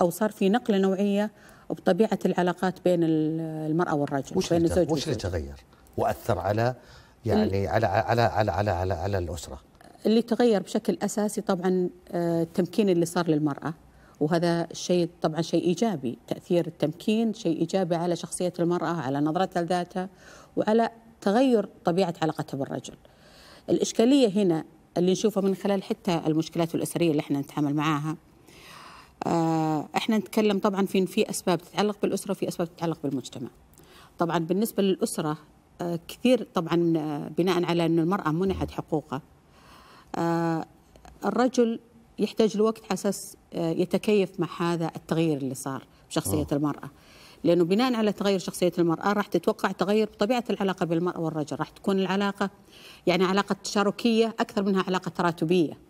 او صار في نقله نوعيه بطبيعه العلاقات بين المراه والرجل وش بين الزوج وش اللي تغير واثر على يعني على على على على على, على الاسره اللي تغير بشكل اساسي طبعا آه، التمكين اللي صار للمراه وهذا الشيء طبعا شيء ايجابي تاثير التمكين شيء ايجابي على شخصيه المراه على نظرتها لذاتها وعلى تغير طبيعه علاقتها بالرجل الاشكاليه هنا اللي نشوفها من خلال حتى المشكلات الاسريه اللي احنا نتعامل معاها آه، احنا نتكلم طبعا في في اسباب تتعلق بالاسره وفي اسباب تتعلق بالمجتمع طبعا بالنسبه للاسره آه، كثير طبعا آه، بناء على ان المراه منحت حقوقها آه، الرجل يحتاج لوقت على اساس يتكيف مع هذا التغيير اللي صار بشخصيه أوه. المراه لانه بناء على تغير شخصيه المراه راح تتوقع تغير بطبيعه العلاقه بالمراه والرجل راح تكون العلاقه يعني علاقه تشاركيه اكثر منها علاقه تراتبيه